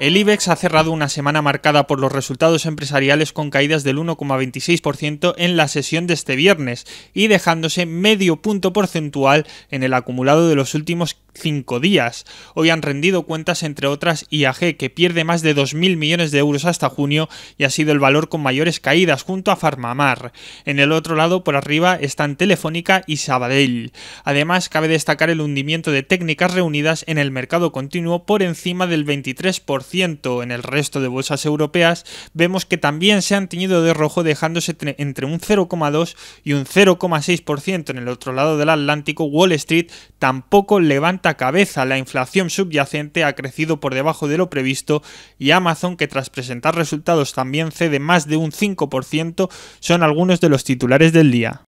El IBEX ha cerrado una semana marcada por los resultados empresariales con caídas del 1,26% en la sesión de este viernes y dejándose medio punto porcentual en el acumulado de los últimos cinco días. Hoy han rendido cuentas, entre otras, IAG, que pierde más de 2.000 millones de euros hasta junio y ha sido el valor con mayores caídas, junto a Farmamar. En el otro lado, por arriba, están Telefónica y Sabadell. Además, cabe destacar el hundimiento de técnicas reunidas en el mercado continuo por encima del 23%. En el resto de bolsas europeas, vemos que también se han tiñido de rojo, dejándose entre un 0,2 y un 0,6%. En el otro lado del Atlántico, Wall Street tampoco levanta cabeza la inflación subyacente ha crecido por debajo de lo previsto y Amazon, que tras presentar resultados también cede más de un 5%, son algunos de los titulares del día.